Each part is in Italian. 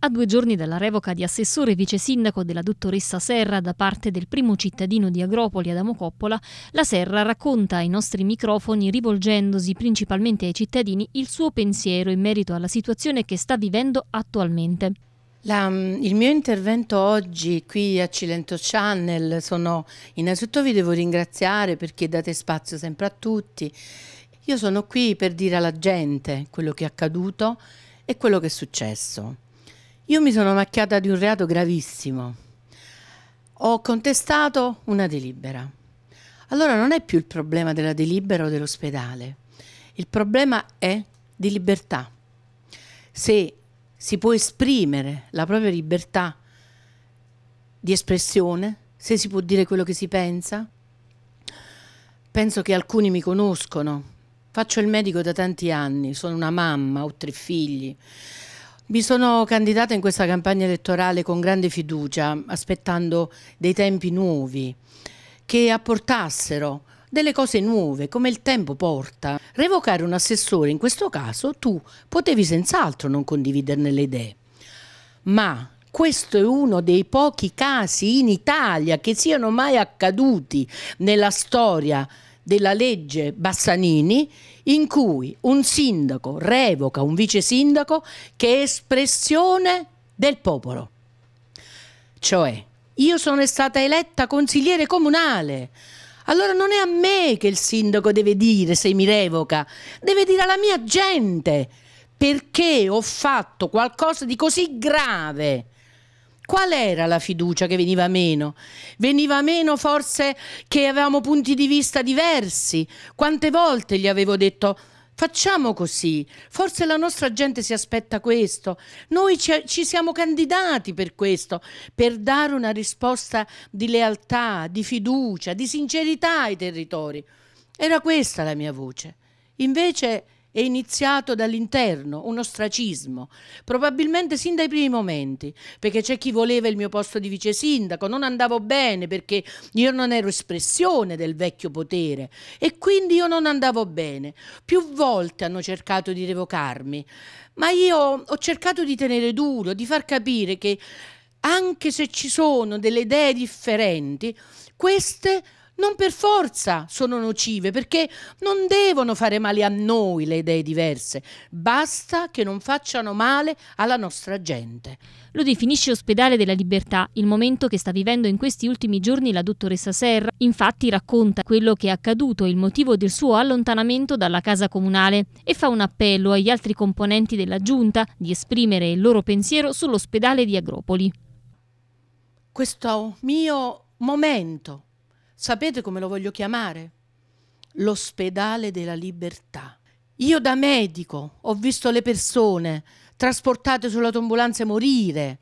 A due giorni dalla revoca di assessore e vice sindaco della dottoressa Serra da parte del primo cittadino di Agropoli, Adamo Coppola, la Serra racconta ai nostri microfoni, rivolgendosi principalmente ai cittadini, il suo pensiero in merito alla situazione che sta vivendo attualmente. La, mm, il mio intervento oggi qui a Cilento Channel sono innanzitutto vi devo ringraziare perché date spazio sempre a tutti. Io sono qui per dire alla gente quello che è accaduto e quello che è successo. Io mi sono macchiata di un reato gravissimo. Ho contestato una delibera. Allora non è più il problema della delibera o dell'ospedale. Il problema è di libertà. Se si può esprimere la propria libertà di espressione, se si può dire quello che si pensa. Penso che alcuni mi conoscono. Faccio il medico da tanti anni, sono una mamma, ho tre figli. Mi sono candidata in questa campagna elettorale con grande fiducia, aspettando dei tempi nuovi che apportassero delle cose nuove, come il tempo porta. Revocare un assessore, in questo caso, tu potevi senz'altro non condividerne le idee. Ma questo è uno dei pochi casi in Italia che siano mai accaduti nella storia della legge Bassanini in cui un sindaco revoca un vice sindaco che è espressione del popolo. Cioè, io sono stata eletta consigliere comunale. Allora non è a me che il sindaco deve dire se mi revoca, deve dire alla mia gente perché ho fatto qualcosa di così grave Qual era la fiducia che veniva meno? Veniva meno forse che avevamo punti di vista diversi. Quante volte gli avevo detto Facciamo così, forse la nostra gente si aspetta questo, noi ci, ci, siamo candidati per questo, per dare una risposta di lealtà, di fiducia, di sincerità ai territori. Era questa la mia voce. Invece è iniziato dall'interno, un ostracismo, probabilmente sin dai primi momenti, perché c'è chi voleva il mio posto di vice sindaco, non andavo bene perché io non ero espressione del vecchio potere e quindi io non andavo bene. Più volte hanno cercato di revocarmi, ma io ho cercato di tenere duro, di far capire che anche se ci sono delle idee differenti, queste non per forza sono nocive, perché non devono fare male a noi le idee diverse, basta che non facciano male alla nostra gente. Lo definisce Ospedale della Libertà, il momento che sta vivendo in questi ultimi giorni la dottoressa Serra. Infatti racconta quello che è accaduto e il motivo del suo allontanamento dalla casa comunale e fa un appello agli altri componenti della giunta di esprimere il loro pensiero sull'ospedale di Agropoli. Questo mio momento Sapete come lo voglio chiamare? L'ospedale della libertà. Io da medico ho visto le persone trasportate sull'autoambulanza e morire.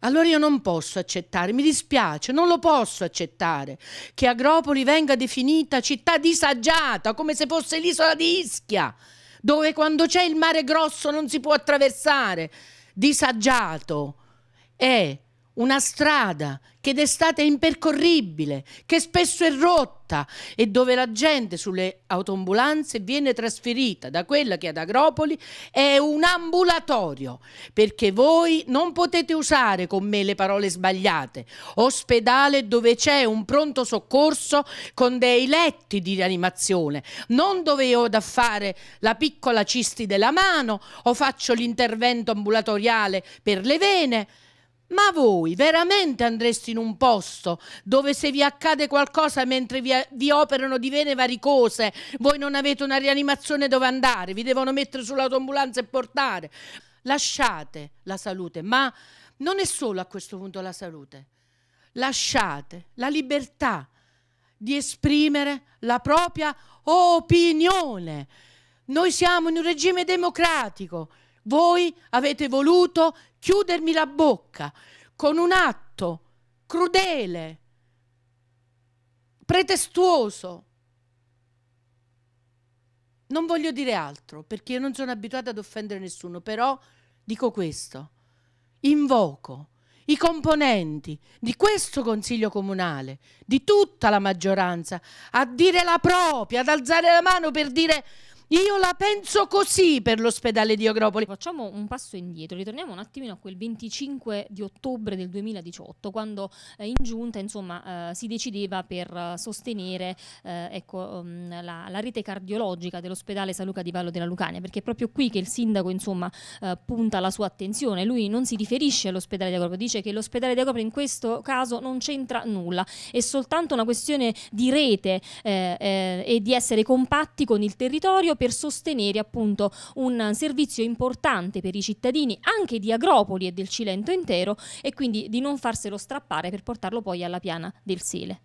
Allora io non posso accettare, mi dispiace, non lo posso accettare che Agropoli venga definita città disagiata, come se fosse l'isola di Ischia, dove quando c'è il mare grosso non si può attraversare. Disagiato è una strada che d'estate è impercorribile, che spesso è rotta e dove la gente sulle autoambulanze viene trasferita da quella che ad Agropoli è un ambulatorio, perché voi non potete usare con me le parole sbagliate. Ospedale dove c'è un pronto soccorso con dei letti di rianimazione, non dove ho da fare la piccola cisti della mano o faccio l'intervento ambulatoriale per le vene. Ma voi veramente andreste in un posto dove se vi accade qualcosa mentre vi, vi, operano di vene varicose, voi non avete una rianimazione dove andare, vi devono mettere sull'autoambulanza e portare? Lasciate la salute, ma non è solo a questo punto la salute. Lasciate la libertà di esprimere la propria opinione. Noi siamo in un regime democratico voi avete voluto chiudermi la bocca con un atto crudele, pretestuoso. Non voglio dire altro perché io non sono abituata ad offendere nessuno, però dico questo. Invoco i componenti di questo Consiglio Comunale, di tutta la maggioranza, a dire la propria, ad alzare la mano per dire io la penso così per l'ospedale di Agropoli. Facciamo un passo indietro, ritorniamo un attimino a quel 25 di ottobre del 2018, quando eh, in giunta insomma, eh, si decideva per eh, sostenere eh, ecco, um, la, la, rete cardiologica dell'ospedale San Luca di Vallo della Lucania, perché è proprio qui che il sindaco insomma, eh, punta la sua attenzione. Lui non si riferisce all'ospedale di Agropoli, dice che l'ospedale di Agropoli in questo caso non c'entra nulla, è soltanto una questione di rete eh, e di essere compatti con il territorio proprio per sostenere appunto un servizio importante per i cittadini anche di Agropoli e del Cilento intero e quindi di non farselo strappare per portarlo poi alla piana del Sele.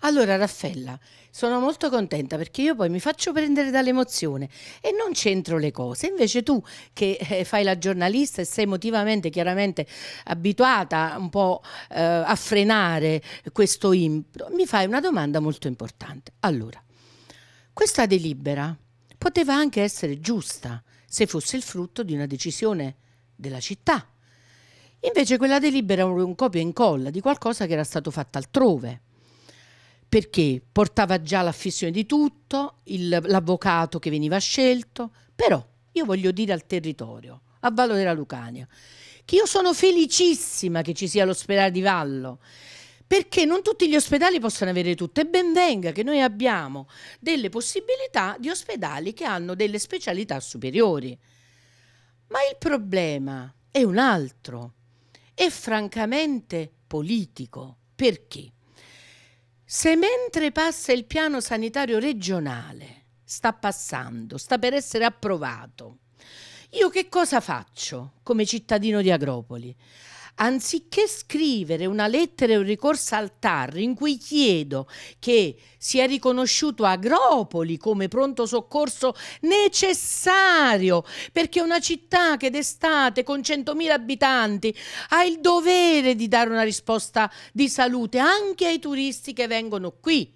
Allora Raffaella, sono molto contenta perché io poi mi faccio prendere dall'emozione e non c'entro le cose. Invece tu che eh, fai la giornalista e sei emotivamente chiaramente abituata un po' eh, a frenare questo impro, mi fai una domanda molto importante. Allora, questa delibera poteva anche essere giusta se fosse il frutto di una decisione della città. Invece quella delibera era un copia e incolla di qualcosa che era stato fatto altrove perché portava già l'affissione di tutto, l'avvocato che veniva scelto, però io voglio dire al territorio, a Vallo della Lucania, che io sono felicissima che ci sia l'ospedale di Vallo, perché non tutti gli ospedali possono avere tutto e ben venga che noi abbiamo delle possibilità di ospedali che hanno delle specialità superiori. Ma il problema è un altro, è francamente politico. Perché? Se mentre passa il piano sanitario regionale, sta passando, sta per essere approvato, io che cosa faccio come cittadino di Agropoli? anziché scrivere una lettera e un ricorso al TAR in cui chiedo che sia riconosciuto Agropoli come pronto soccorso necessario, perché una città che d'estate con 100.000 abitanti ha il dovere di dare una risposta di salute anche ai turisti che vengono qui.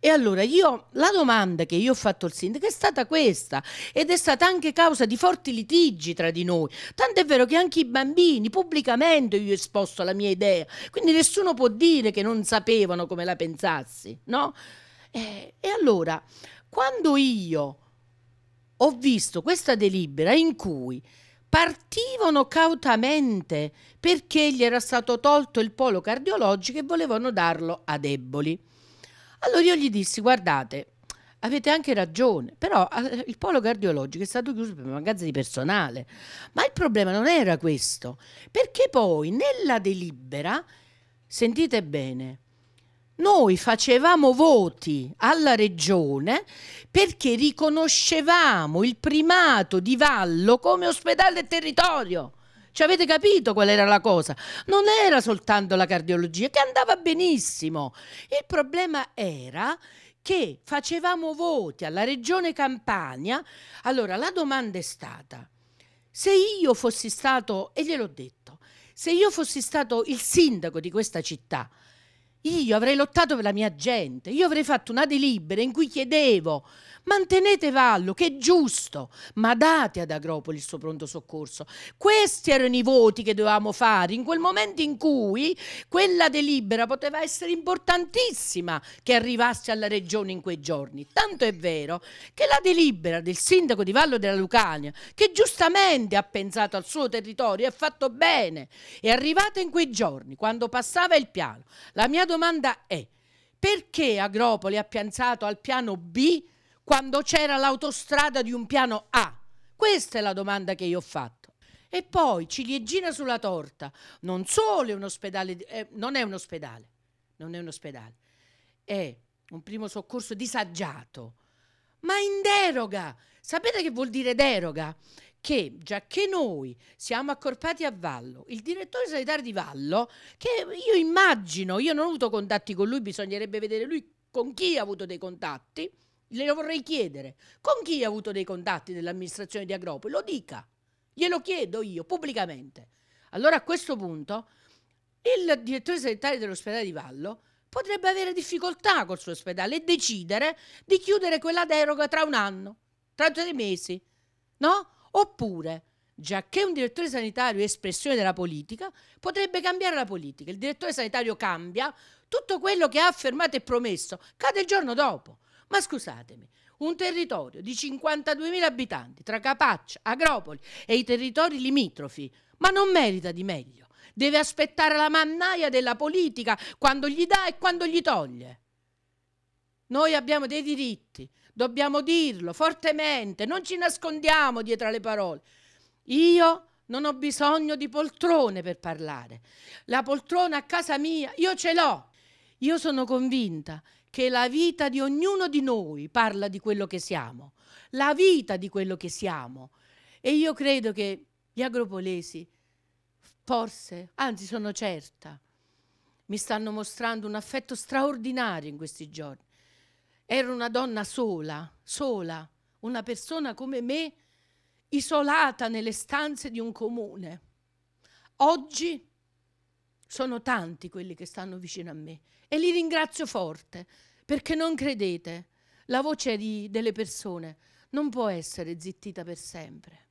E allora io, la domanda che io ho fatto al sindaco è stata questa ed è stata anche causa di forti litigi tra di noi. Tant'è vero che anche i bambini, pubblicamente io ho esposto la mia idea, quindi nessuno può dire che non sapevano come la pensassi, no? e, eh, e allora, quando io ho visto questa delibera in cui partivano cautamente perché gli era stato tolto il polo cardiologico e volevano darlo a deboli. Allora io gli dissi, guardate, avete anche ragione, però eh, il polo cardiologico è stato chiuso per mancanza di personale. Ma il problema non era questo, perché poi nella delibera, sentite bene, noi facevamo voti alla regione perché riconoscevamo il primato di Vallo come ospedale del territorio. Ci avete capito qual era la cosa? Non era soltanto la cardiologia, che andava benissimo. Il problema era che facevamo voti alla regione Campania. Allora, la domanda è stata, se io fossi stato, e gliel'ho detto, se io fossi stato il sindaco di questa città, io avrei lottato per la mia gente, io avrei fatto una delibera in cui chiedevo mantenete Vallo, che è giusto, ma date ad Agropoli il suo pronto soccorso. Questi erano i voti che dovevamo fare in quel momento in cui quella delibera poteva essere importantissima che arrivasse alla regione in quei giorni. Tanto è vero che la delibera del sindaco di Vallo della Lucania, che giustamente ha pensato al suo territorio e ha fatto bene, è arrivata in quei giorni, quando passava il piano. La mia domanda è perché Agropoli ha pianzato al piano B quando c'era l'autostrada di un piano A? Questa è la domanda che io ho fatto. E poi ciliegina sulla torta, non solo è un ospedale, eh, non è un ospedale, non è un ospedale, è un primo soccorso disagiato, ma in deroga. Sapete che vuol dire deroga? che, giacché noi siamo accorpati a Vallo, il direttore sanitario di Vallo, che io immagino, io non ho avuto contatti con lui, bisognerebbe vedere lui con chi ha avuto dei contatti, glielo vorrei chiedere, con chi ha avuto dei contatti dell'amministrazione di Agropoli, lo dica, glielo chiedo io pubblicamente. Allora a questo punto il direttore sanitario dell'ospedale di Vallo potrebbe avere difficoltà col suo ospedale e decidere di chiudere quella deroga tra un anno, tra tre mesi, no? Oppure, giacché un direttore sanitario è espressione della politica, potrebbe cambiare la politica. Il direttore sanitario cambia, tutto quello che ha affermato e promesso cade il giorno dopo. Ma scusatemi, un territorio di 52.000 abitanti tra Capaccia, Agropoli e i territori limitrofi, ma non merita di meglio. Deve aspettare la mannaia della politica quando gli dà e quando gli toglie. Noi abbiamo dei diritti, Dobbiamo dirlo fortemente, non ci nascondiamo dietro le parole. Io non ho bisogno di poltrone per parlare. La poltrona a casa mia io ce l'ho. Io sono convinta che la vita di ognuno di noi parla di quello che siamo, la vita di quello che siamo. E io credo che gli agropolesi, forse, anzi sono certa, mi stanno mostrando un affetto straordinario in questi giorni. Era una donna sola, sola, una persona come me, isolata nelle stanze di un comune. Oggi sono tanti quelli che stanno vicino a me e li ringrazio forte perché non credete, la voce di, delle persone non può essere zittita per sempre.